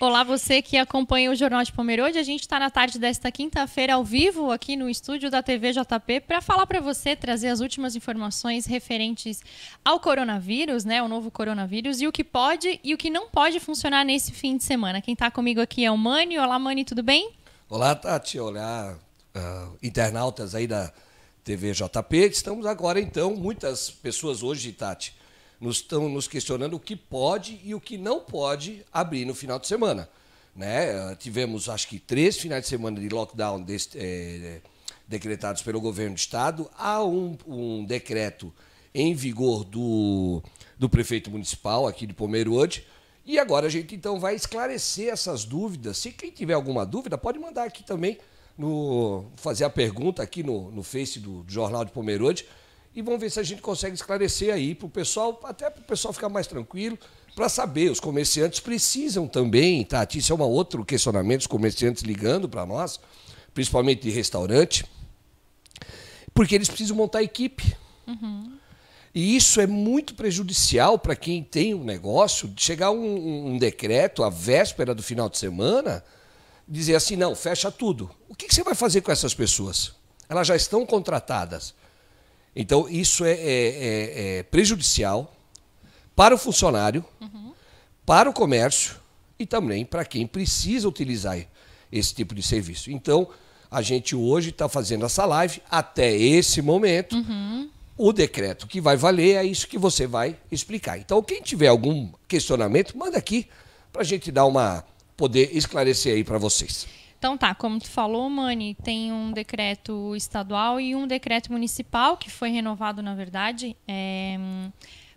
Olá, você que acompanha o Jornal de Palmeira. Hoje a gente está na tarde desta quinta-feira ao vivo aqui no estúdio da TV JP para falar para você, trazer as últimas informações referentes ao coronavírus, né, o novo coronavírus, e o que pode e o que não pode funcionar nesse fim de semana. Quem está comigo aqui é o Mani. Olá, Mani, tudo bem? Olá, Tati. Olá, uh, internautas aí da TV JP. Estamos agora, então, muitas pessoas hoje, Tati, nos estão nos questionando o que pode e o que não pode abrir no final de semana. Né? Ah, tivemos, acho que, três finais de semana de lockdown é, decretados pelo governo do estado. Há um, um decreto em vigor do, do prefeito municipal aqui de Pomerode. E agora a gente então vai esclarecer essas dúvidas. Se quem tiver alguma dúvida, pode mandar aqui também, no, fazer a pergunta aqui no, no Face do, do Jornal de Pomerode e vamos ver se a gente consegue esclarecer aí para o pessoal, até para o pessoal ficar mais tranquilo, para saber. Os comerciantes precisam também, Tati, isso é um outro questionamento, os comerciantes ligando para nós, principalmente de restaurante, porque eles precisam montar equipe. Uhum. E isso é muito prejudicial para quem tem um negócio, de chegar um, um decreto à véspera do final de semana, dizer assim, não, fecha tudo. O que, que você vai fazer com essas pessoas? Elas já estão contratadas então, isso é, é, é, é prejudicial para o funcionário, uhum. para o comércio e também para quem precisa utilizar esse tipo de serviço. Então, a gente hoje está fazendo essa live até esse momento. Uhum. O decreto que vai valer é isso que você vai explicar. Então, quem tiver algum questionamento, manda aqui para a gente dar uma poder esclarecer aí para vocês. Então tá, como tu falou, Mani, tem um decreto estadual e um decreto municipal que foi renovado, na verdade, é,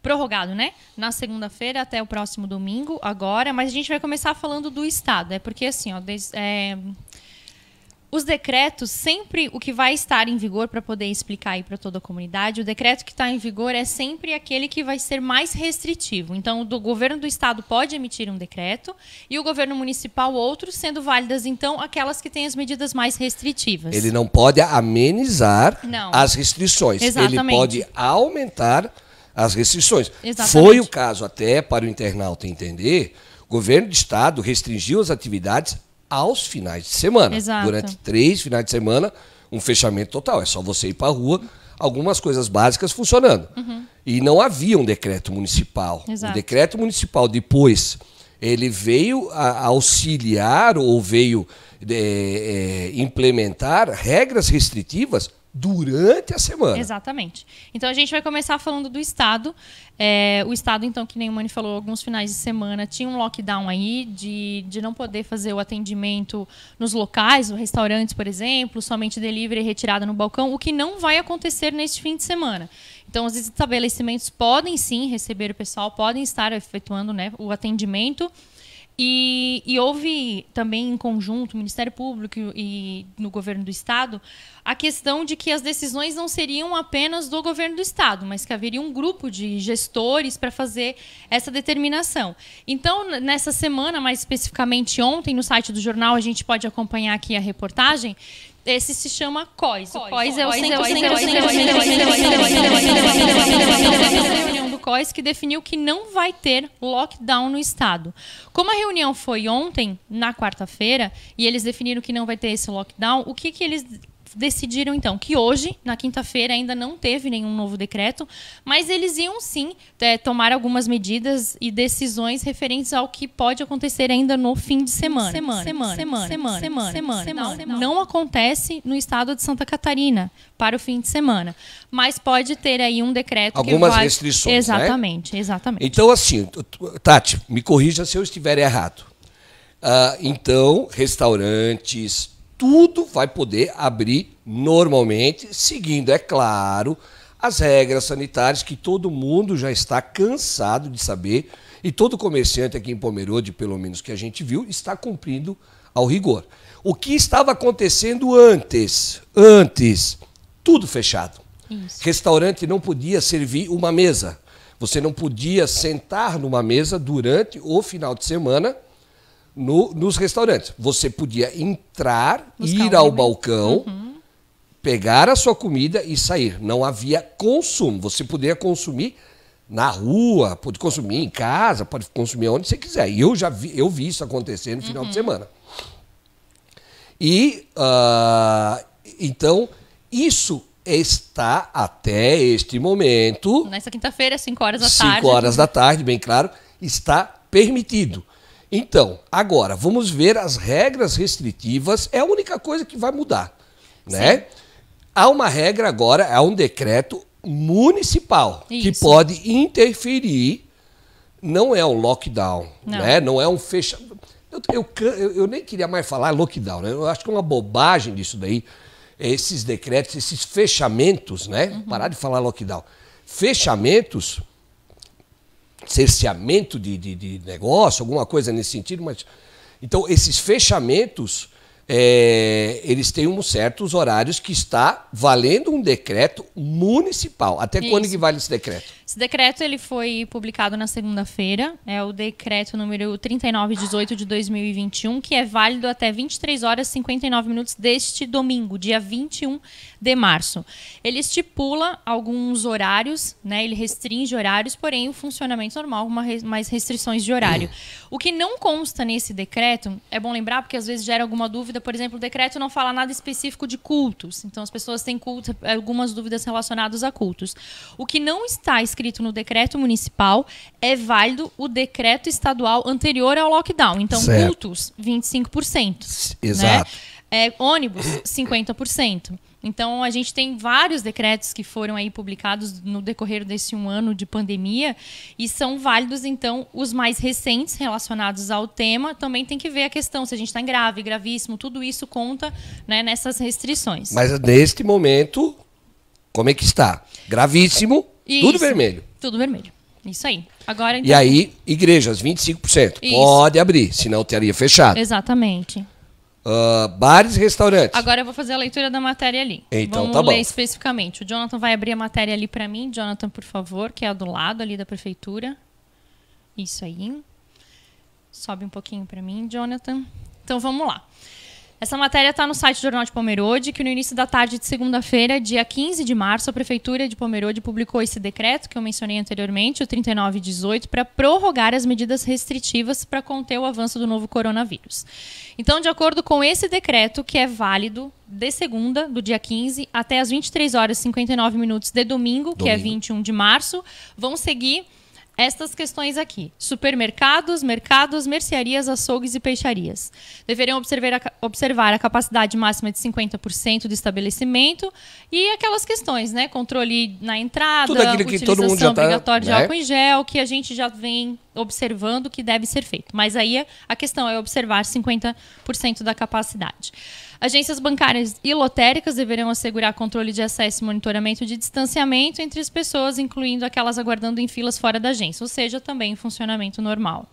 prorrogado, né? Na segunda-feira até o próximo domingo, agora. Mas a gente vai começar falando do estado, é porque assim, ó, des, é, os decretos, sempre o que vai estar em vigor, para poder explicar aí para toda a comunidade, o decreto que está em vigor é sempre aquele que vai ser mais restritivo. Então, o governo do estado pode emitir um decreto e o governo municipal outro, sendo válidas, então, aquelas que têm as medidas mais restritivas. Ele não pode amenizar não. as restrições. Exatamente. Ele pode aumentar as restrições. Exatamente. Foi o caso, até para o internauta entender, o governo do estado restringiu as atividades aos finais de semana. Exato. Durante três finais de semana, um fechamento total. É só você ir para a rua, algumas coisas básicas funcionando. Uhum. E não havia um decreto municipal. Exato. O decreto municipal, depois, ele veio auxiliar ou veio é, é, implementar regras restritivas durante a semana. Exatamente. Então a gente vai começar falando do estado. É, o estado, então, que nem o Mani falou, alguns finais de semana tinha um lockdown aí de, de não poder fazer o atendimento nos locais, os restaurantes, por exemplo, somente delivery e retirada no balcão, o que não vai acontecer neste fim de semana. Então, os estabelecimentos podem sim receber o pessoal, podem estar efetuando né, o atendimento e, e, houve também em conjunto, Ministério Público e, no governo do Estado, a questão de que as decisões não seriam apenas do governo do Estado, mas que haveria um grupo de gestores para fazer essa determinação. Então, nessa semana, mais especificamente ontem, no site do jornal, a gente pode acompanhar aqui a reportagem. Esse se chama COIS. COIS é, é o Centro COIS que definiu que não vai ter lockdown no estado. Como a reunião foi ontem, na quarta-feira, e eles definiram que não vai ter esse lockdown, o que, que eles decidiram então que hoje, na quinta-feira, ainda não teve nenhum novo decreto, mas eles iam sim é, tomar algumas medidas e decisões referentes ao que pode acontecer ainda no fim de semana. Semana, semana, semana, semana, semana, semana. semana. semana. Não, não acontece no estado de Santa Catarina para o fim de semana, mas pode ter aí um decreto algumas vai... restrições, né? exatamente, né? exatamente. Então assim, Tati, me corrija se eu estiver errado. Ah, então, restaurantes, tudo vai poder abrir normalmente, seguindo, é claro, as regras sanitárias que todo mundo já está cansado de saber e todo comerciante aqui em Pomerode, pelo menos que a gente viu, está cumprindo ao rigor. O que estava acontecendo antes? Antes, tudo fechado. Isso. Restaurante não podia servir uma mesa. Você não podia sentar numa mesa durante o final de semana no, nos restaurantes. Você podia entrar, Buscar ir ao balcão, uhum. pegar a sua comida e sair. Não havia consumo. Você podia consumir na rua, pode consumir em casa, pode consumir onde você quiser. E eu já vi, eu vi isso acontecer no final uhum. de semana. E uh, então isso está até este momento. Nessa quinta-feira, 5 horas da tarde. 5 horas da tarde, bem claro, está permitido. Então, agora, vamos ver as regras restritivas, é a única coisa que vai mudar. Né? Há uma regra agora, há um decreto municipal Isso. que pode interferir. Não é um lockdown, não, né? não é um fechamento. Eu, eu, eu, nem queria mais falar lockdown, né? eu acho que é uma bobagem disso daí, esses decretos, esses fechamentos, né? Uhum. Parar de falar lockdown. Fechamentos cerceamento de, de, de negócio, alguma coisa nesse sentido, mas. Então, esses fechamentos é, eles têm uns certos horários que está valendo um decreto municipal. Até Isso. quando que vale esse decreto? Esse decreto ele foi publicado na segunda-feira, é o decreto número 3918 de 2021, que é válido até 23 horas e 59 minutos deste domingo, dia 21 de março. Ele estipula alguns horários, né? Ele restringe horários, porém o funcionamento normal, algumas restrições de horário. Hum. O que não consta nesse decreto, é bom lembrar, porque às vezes gera alguma dúvida dúvida, por exemplo, o decreto não fala nada específico de cultos. Então as pessoas têm culto, algumas dúvidas relacionadas a cultos. O que não está escrito no decreto municipal é válido o decreto estadual anterior ao lockdown. Então certo. cultos, 25%. Né? Exato. Né? É, ônibus, 50%. Então, a gente tem vários decretos que foram aí publicados no decorrer desse um ano de pandemia e são válidos, então, os mais recentes relacionados ao tema. Também tem que ver a questão se a gente está em grave, gravíssimo, tudo isso conta né, nessas restrições. Mas neste momento, como é que está? Gravíssimo, isso, tudo vermelho. Tudo vermelho. Isso aí. Agora, então... E aí, igrejas, 25%. Isso. Pode abrir, senão teria fechado. Exatamente. Uh, bares e restaurantes. Agora eu vou fazer a leitura da matéria ali. Então Vamos tá bom. ler especificamente. O Jonathan vai abrir a matéria ali para mim, Jonathan, por favor, que é do lado ali da prefeitura. Isso aí. Sobe um pouquinho para mim, Jonathan. Então vamos lá. Essa matéria está no site do Jornal de Pomerode, que no início da tarde de segunda-feira, dia 15 de março, a Prefeitura de Pomerode publicou esse decreto que eu mencionei anteriormente, o 3918, para prorrogar as medidas restritivas para conter o avanço do novo coronavírus. Então, de acordo com esse decreto, que é válido de segunda, do dia 15, até as 23 horas e 59 minutos de domingo, domingo. que é 21 de março, vão seguir estas questões aqui: supermercados, mercados, mercearias, açougues e peixarias. Deveriam observar a, observar a capacidade máxima de 50% do estabelecimento e aquelas questões, né? Controle na entrada, Tudo aquilo que tá, obrigatória de né? álcool em gel, que a gente já vem observando que deve ser feito. Mas aí a questão é observar 50% da capacidade. Agências bancárias e lotéricas deverão assegurar controle de acesso e monitoramento de distanciamento entre as pessoas, incluindo aquelas aguardando em filas fora da agência, ou seja, também em funcionamento normal.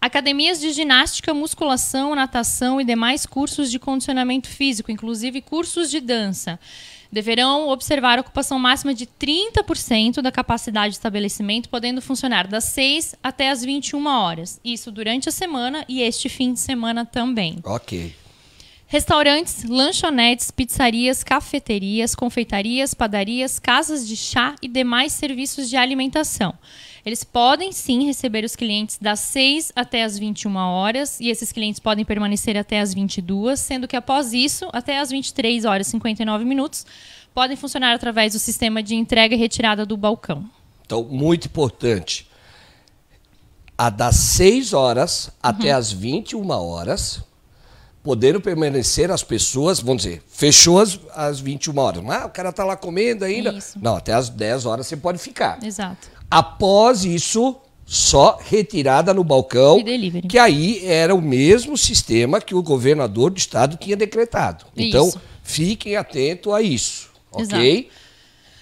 Academias de ginástica, musculação, natação e demais cursos de condicionamento físico, inclusive cursos de dança, deverão observar a ocupação máxima de 30% da capacidade de estabelecimento, podendo funcionar das 6 até as 21 horas. Isso durante a semana e este fim de semana também. Ok. Restaurantes, lanchonetes, pizzarias, cafeterias, confeitarias, padarias, casas de chá e demais serviços de alimentação. Eles podem sim receber os clientes das 6 até as 21 horas e esses clientes podem permanecer até as 22, sendo que após isso, até as 23 horas e 59 minutos, podem funcionar através do sistema de entrega e retirada do balcão. Então, muito importante. A das 6 horas até uhum. as 21 horas, podendo permanecer as pessoas, vamos dizer, fechou às, às 21 horas. Ah, o cara está lá comendo ainda. Isso. Não, até às 10 horas você pode ficar. Exato. Após isso, só retirada no balcão, que aí era o mesmo sistema que o governador do estado tinha decretado. Então, fiquem atentos a isso, ok?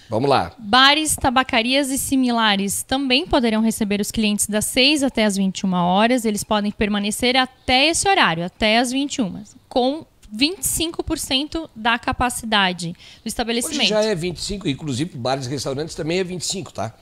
Vamos lá. Bares, tabacarias e similares também poderão receber os clientes das 6 até as 21 horas. Eles podem permanecer até esse horário, até as 21, com 25% da capacidade do estabelecimento. Hoje já é 25, inclusive bares e restaurantes também é 25, tá?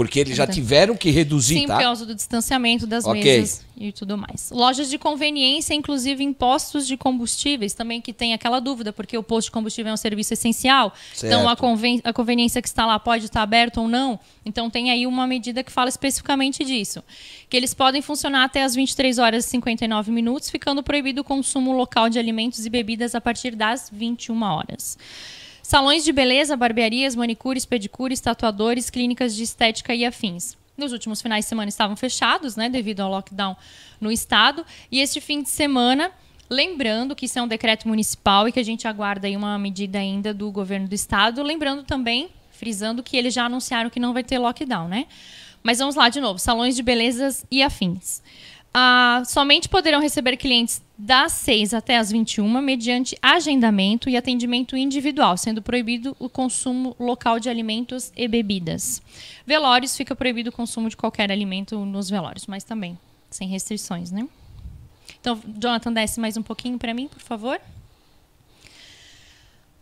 Porque eles já tiveram que reduzir, Sim, tá? por causa do distanciamento das okay. mesas e tudo mais. Lojas de conveniência, inclusive impostos de combustíveis, também que tem aquela dúvida, porque o posto de combustível é um serviço essencial. Certo. Então, a, conven a conveniência que está lá pode estar aberta ou não. Então, tem aí uma medida que fala especificamente disso. Que eles podem funcionar até as 23 horas e 59 minutos, ficando proibido o consumo local de alimentos e bebidas a partir das 21 horas salões de beleza, barbearias, manicures, pedicures, tatuadores, clínicas de estética e afins. Nos últimos finais de semana estavam fechados, né, devido ao lockdown no estado, e este fim de semana Lembrando que isso é um decreto municipal e que a gente aguarda aí uma medida ainda do governo do estado. Lembrando também, frisando que eles já anunciaram que não vai ter lockdown, né? Mas vamos lá de novo: salões de belezas e afins. Ah, somente poderão receber clientes das 6 até as 21, mediante agendamento e atendimento individual, sendo proibido o consumo local de alimentos e bebidas. Velórios fica proibido o consumo de qualquer alimento nos velórios, mas também sem restrições, né? Então, Jonathan, desce mais um pouquinho para mim, por favor.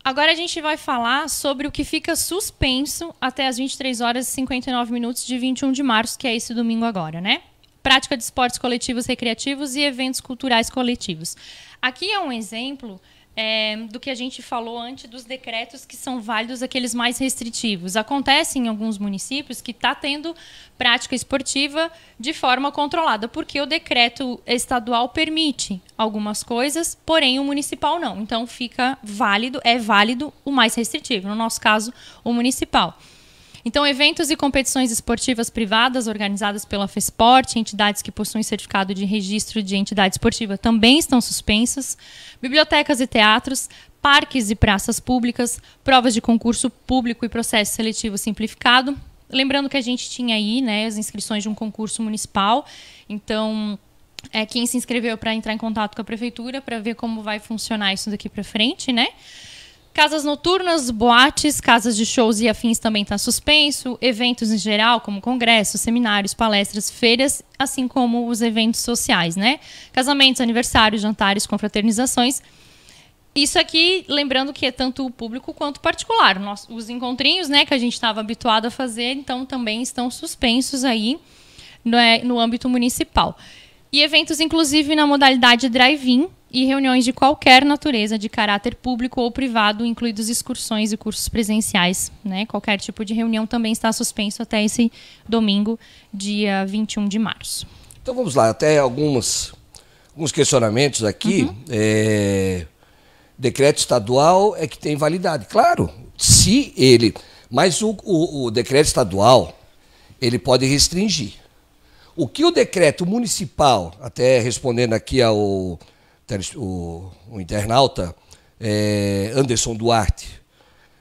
Agora a gente vai falar sobre o que fica suspenso até as 23 horas e 59 minutos de 21 de março, que é esse domingo agora, né? prática de esportes coletivos recreativos e eventos culturais coletivos. Aqui é um exemplo é, do que a gente falou antes dos decretos que são válidos aqueles mais restritivos. Acontece em alguns municípios que está tendo prática esportiva de forma controlada, porque o decreto estadual permite algumas coisas, porém o municipal não. Então fica válido, é válido o mais restritivo, no nosso caso, o municipal. Então, eventos e competições esportivas privadas organizadas pela FESPORT, entidades que possuem certificado de registro de entidade esportiva também estão suspensas, bibliotecas e teatros, parques e praças públicas, provas de concurso público e processo seletivo simplificado. Lembrando que a gente tinha aí né, as inscrições de um concurso municipal, então é quem se inscreveu para entrar em contato com a prefeitura para ver como vai funcionar isso daqui para frente, né? Casas noturnas, boates, casas de shows e afins também está suspenso, eventos em geral, como congressos, seminários, palestras, feiras, assim como os eventos sociais, né? Casamentos, aniversários, jantares, confraternizações. Isso aqui, lembrando que é tanto o público quanto o particular. Nos, os encontrinhos, né, que a gente estava habituado a fazer, então também estão suspensos aí no, né, no âmbito municipal. E eventos, inclusive, na modalidade drive-in e reuniões de qualquer natureza, de caráter público ou privado, incluídos excursões e cursos presenciais. Né? Qualquer tipo de reunião também está suspenso até esse domingo, dia 21 de março. Então vamos lá, até algumas, alguns questionamentos aqui. Uhum. É, decreto estadual é que tem validade. Claro, se ele. Mas o, o, o decreto estadual, ele pode restringir. O que o decreto municipal, até respondendo aqui ao o, o internauta é, Anderson Duarte,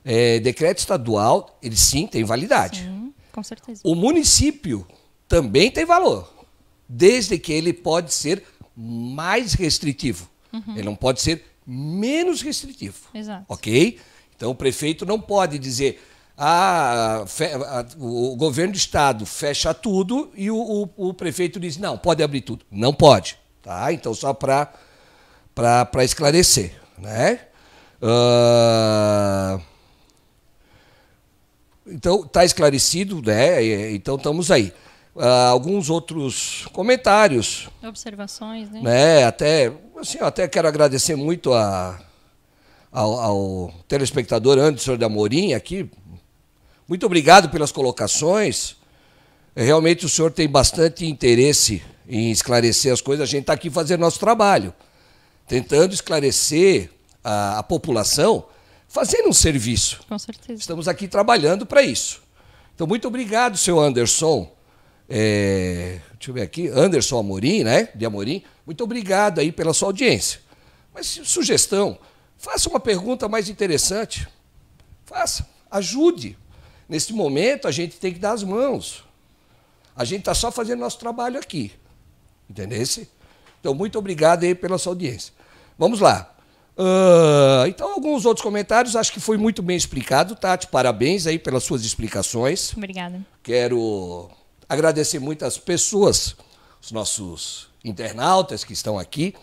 é, decreto estadual, ele sim tem validade. Sim, com certeza. O município também tem valor, desde que ele pode ser mais restritivo. Uhum. Ele não pode ser menos restritivo. Exato. Ok? Então o prefeito não pode dizer a, a, o governo do estado fecha tudo e o, o, o, prefeito diz: não, pode abrir tudo. Não pode. Tá? Então, só para esclarecer. Né? Uh... Então, está esclarecido, né? Então, estamos aí. Uh, alguns outros comentários. Observações, né? né? Até, assim, até quero agradecer muito a, ao, ao telespectador Anderson da Morim aqui, muito obrigado pelas colocações. É, realmente o senhor tem bastante interesse em esclarecer as coisas. A gente está aqui fazendo nosso trabalho, tentando esclarecer a, a população, fazendo um serviço. Com certeza. Estamos aqui trabalhando para isso. Então, muito obrigado, seu Anderson. É, deixa eu ver aqui, Anderson Amorim, né? De Amorim. Muito obrigado aí pela sua audiência. Mas sugestão, faça uma pergunta mais interessante. Faça, ajude. Neste momento, a gente tem que dar as mãos. A gente está só fazendo nosso trabalho aqui. entendeu Então, muito obrigado aí pela sua audiência. Vamos lá. Uh, então, alguns outros comentários, acho que foi muito bem explicado, Tati. Parabéns aí pelas suas explicações. Obrigada. Quero agradecer muitas pessoas, os nossos internautas que estão aqui.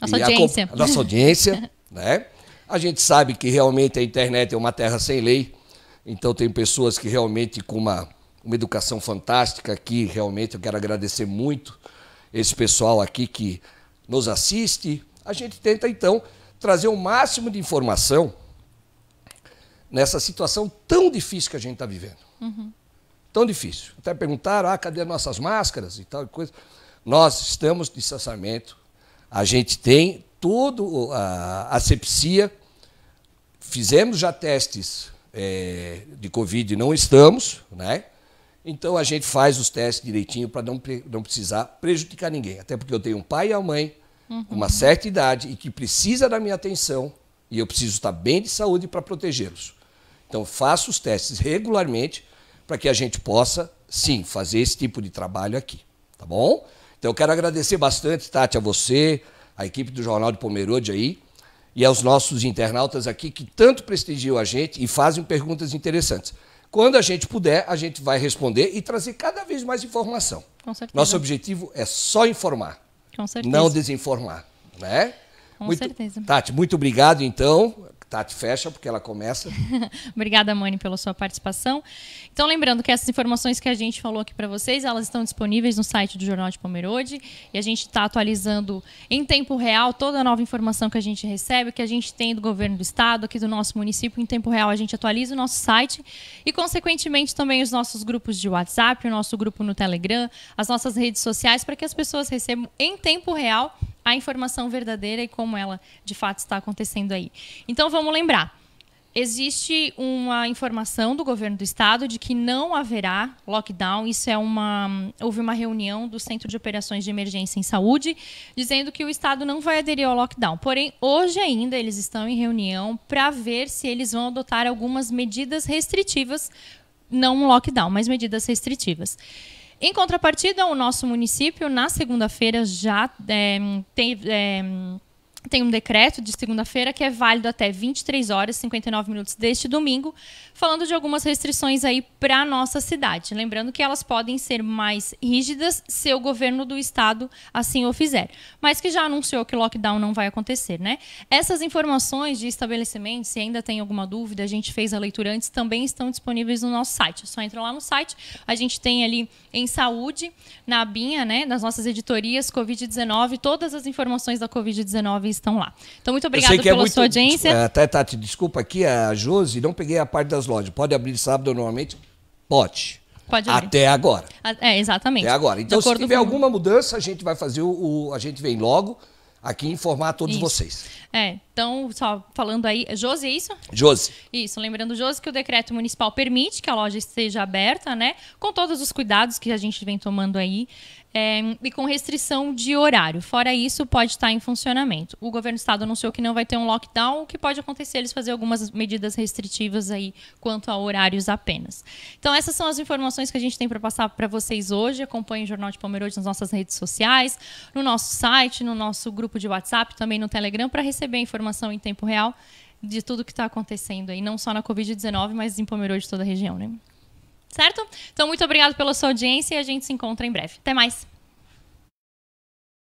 Nossa audiência. A, a nossa audiência, né? A gente sabe que realmente a internet é uma terra sem lei então, tem pessoas que realmente com uma, uma educação fantástica aqui, realmente eu quero agradecer muito esse pessoal aqui que nos assiste. A gente tenta, então, trazer o máximo de informação nessa situação tão difícil que a gente está vivendo. Uhum. Tão difícil. Até perguntaram, ah, cadê nossas máscaras e tal coisa. Nós estamos de distanciamento, a gente tem toda a asepsia, fizemos já testes é, de Covid não estamos, né? Então a gente faz os testes direitinho para não, não precisar prejudicar ninguém. Até porque eu tenho um pai e uma mãe, com uhum. uma certa idade, e que precisa da minha atenção, e eu preciso estar tá bem de saúde para protegê-los. Então faço os testes regularmente para que a gente possa, sim, fazer esse tipo de trabalho aqui. Tá bom? Então eu quero agradecer bastante, Tati, a você, a equipe do Jornal de Pomerode aí e aos nossos internautas aqui que tanto prestigiam a gente e fazem perguntas interessantes. Quando a gente puder, a gente vai responder e trazer cada vez mais informação. Com certeza. Nosso objetivo é só informar, não desinformar, né? Com muito, certeza. Tati, muito obrigado então Tati, fecha, porque ela começa. Obrigada, Mani, pela sua participação. Então, lembrando que essas informações que a gente falou aqui para vocês, elas estão disponíveis no site do Jornal de Pomerode. E a gente está atualizando em tempo real toda a nova informação que a gente recebe, que a gente tem do governo do estado, aqui do nosso município. Em tempo real, a gente atualiza o nosso site e, consequentemente, também os nossos grupos de WhatsApp, o nosso grupo no Telegram, as nossas redes sociais, para que as pessoas recebam em tempo real a informação verdadeira e como ela de fato está acontecendo aí. Então vamos lembrar. Existe uma informação do governo do estado de que não haverá lockdown. Isso é uma houve uma reunião do Centro de Operações de Emergência em Saúde dizendo que o estado não vai aderir ao lockdown. Porém, hoje ainda eles estão em reunião para ver se eles vão adotar algumas medidas restritivas, não um lockdown, mas medidas restritivas. Em contrapartida, o nosso município, na segunda-feira, já é, tem. É, tem um decreto de segunda-feira que é válido até 23 horas e 59 minutos deste domingo, falando de algumas restrições aí para a nossa cidade. Lembrando que elas podem ser mais rígidas se o governo do estado assim o fizer, mas que já anunciou que lockdown não vai acontecer, né? Essas informações de estabelecimento, se ainda tem alguma dúvida, a gente fez a leitura antes, também estão disponíveis no nosso site. É só entra lá no site, a gente tem ali em saúde, na abinha, né, nas nossas editorias COVID-19, todas as informações da COVID-19 estão lá. Então, muito obrigada é pela é muito, sua audiência. Até, Tati, desculpa aqui, a Josi, não peguei a parte das lojas. Pode abrir sábado normalmente? Pode. Pode abrir. Até agora. É, exatamente. Até agora. Então, se tiver com... alguma mudança, a gente vai fazer o, o. A gente vem logo aqui informar a todos Isso. vocês. É, então, só falando aí, é Josi, é isso? Josi. Isso, lembrando, Josi, que o decreto municipal permite que a loja esteja aberta, né? Com todos os cuidados que a gente vem tomando aí é, e com restrição de horário. Fora isso, pode estar em funcionamento. O governo do estado anunciou que não vai ter um lockdown, o que pode acontecer é eles fazer algumas medidas restritivas aí quanto a horários apenas. Então, essas são as informações que a gente tem para passar para vocês hoje. Acompanhe o Jornal de Pomerode nas nossas redes sociais, no nosso site, no nosso grupo de WhatsApp, também no Telegram, para receber informações informação em tempo real de tudo que está acontecendo aí, não só na Covid-19, mas em Pomerô de toda a região, né? Certo? Então, muito obrigado pela sua audiência e a gente se encontra em breve. Até mais!